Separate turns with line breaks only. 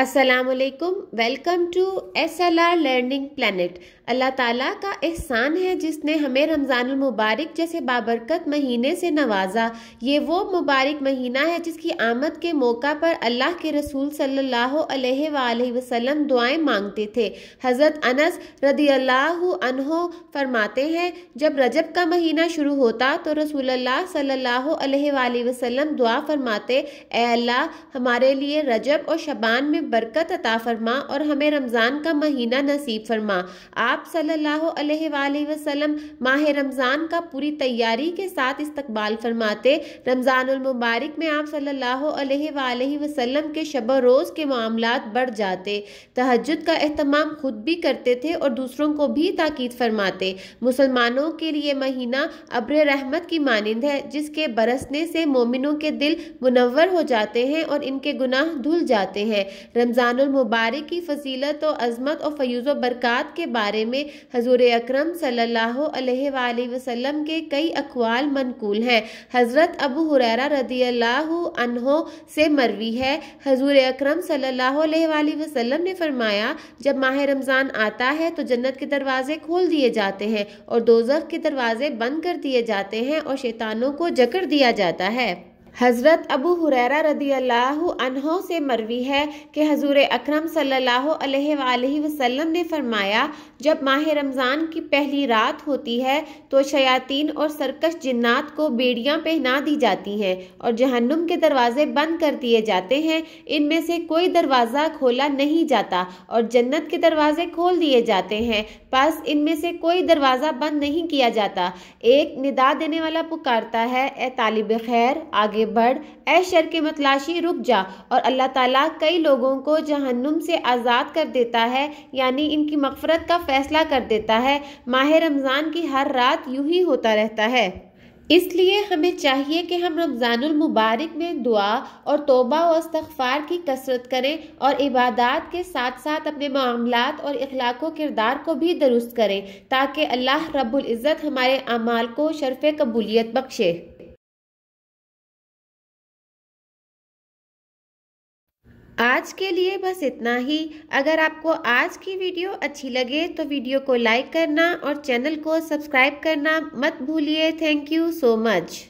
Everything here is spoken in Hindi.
असलकुम welcome to S L R learning planet अल्लाह ताला का एहसान है जिसने हमें रमज़ान मुबारक जैसे बाबरकत महीने से नवाजा ये वो मुबारक महीना है जिसकी आमद के मौका पर अल्लाह के रसूल सल्ला वसलम दुआएं मांगते थे हज़रत अनस रदी अल्लाह फरमाते हैं जब रजब का महीना शुरू होता तो रसूल सल्ला वसलम दुआ फरमाते अल्लाह हमारे लिए रजब और शबान में बरकत अता फरमा और हमें रमज़ान का महीना नसीब फरमा आप सल्लल्लाहु अलैहि वसल्लम माह रमज़ान का पूरी तैयारी के साथ इस्तकबाल फरमाते रमज़ानमबारक में आप सल्लल्लाहु अलैहि वसल्लम के शब रोज़ के मामला बढ़ जाते तहजद का अहतमाम खुद भी करते थे और दूसरों को भी ताकीद फरमाते मुसलमानों के लिए महीना अब्र रहमत की मानंद है जिसके बरसने से मोमिनों के दिल मुनवर हो जाते हैं और इनके गुनाह धुल जाते हैं रमज़ानमबारक की फसीलत और अजमत और फयूज़ बरक़ात के बारे में हजूर अक्रम सम के कई अकवाल मनकूल हैं हज़रत अबू हुररा रदी अल्लाह से मरवी है हजूर अक्रम वसल्लम ने फरमाया जब माह रमज़ान आता है तो जन्नत के दरवाज़े खोल दिए जाते हैं और दोजख के दरवाज़े बंद कर दिए जाते हैं और शैतानों को जकड़ दिया जाता है हज़रत अबू हुरैरा रदी अल्लाह से मरवी है कि हजूर अक्रम सल्लल्लाहु वसल्लम ने फरमाया जब माह रमज़ान की पहली रात होती है तो शयातीन और सरकश जिन्नात को बेड़ियाँ पहना दी जाती हैं और जहन्नुम के दरवाजे बंद कर दिए जाते हैं इनमें से कोई दरवाज़ा खोला नहीं जाता और जन्नत के दरवाजे खोल दिए जाते हैं पास इनमें से कोई दरवाज़ा बंद नहीं किया जाता एक निदा देने वाला पुकारता है ए तालिब खैर आगे बढ़ ए शर के मतलाशी रुक जा और अल्लाह ताला कई लोगों को जहन्नुम से आज़ाद कर देता है यानी इनकी मफफरत का फ़ैसला कर देता है माह रमज़ान की हर रात यूं ही होता रहता है इसलिए हमें चाहिए कि हम रमज़ानुल मुबारक में दुआ और तोबा और इस्तफ़ार की कसरत करें और इबादत के साथ साथ अपने मामला और अखलाक किरदार को भी दुरुस्त करें ताकि अल्लाह इज़्ज़त हमारे अमाल को शरफ़ कबूलियत बख्शे आज के लिए बस इतना ही अगर आपको आज की वीडियो अच्छी लगे तो वीडियो को लाइक करना और चैनल को सब्सक्राइब करना मत भूलिए थैंक यू सो मच